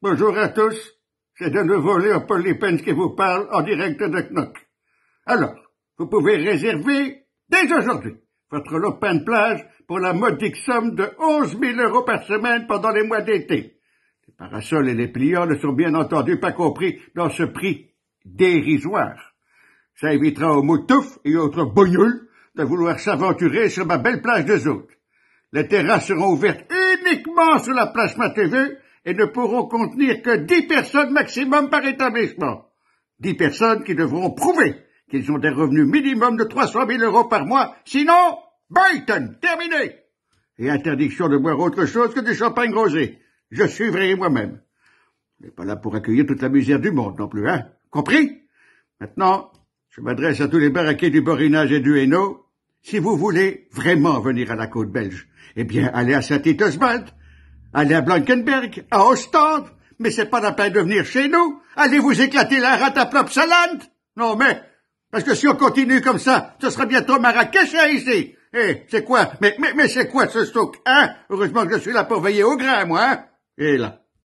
Bonjour à tous, c'est de nouveau Léopold Lipens qui vous parle en direct de Knock. Alors, vous pouvez réserver, dès aujourd'hui, votre lopin de plage pour la modique somme de 11 000 euros par semaine pendant les mois d'été. Les parasols et les pliants ne sont bien entendu pas compris dans ce prix dérisoire. Ça évitera aux moutoufs et autres boyules de vouloir s'aventurer sur ma belle plage de Zout. Les terrasses seront ouvertes uniquement sur la plage TV et ne pourront contenir que dix personnes maximum par établissement. Dix personnes qui devront prouver qu'ils ont des revenus minimum de 300 000 euros par mois, sinon, Brighton, terminé Et interdiction de boire autre chose que du champagne rosé. Je suivrai moi-même. Je n'est pas là pour accueillir toute la misère du monde non plus, hein Compris Maintenant, je m'adresse à tous les baraquets du Borinage et du Hainaut. Si vous voulez vraiment venir à la côte belge, eh bien, allez à saint tite Allez à Blankenberg, à Ostend, mais c'est pas la peine de venir chez nous. Allez vous éclater la rate à Plopsaland. Non, mais, parce que si on continue comme ça, ce sera bientôt Marrakech, hein, ici. Eh, c'est quoi? Mais, mais, mais c'est quoi ce stock, hein? Heureusement que je suis là pour veiller au grain, moi, hein? Et là.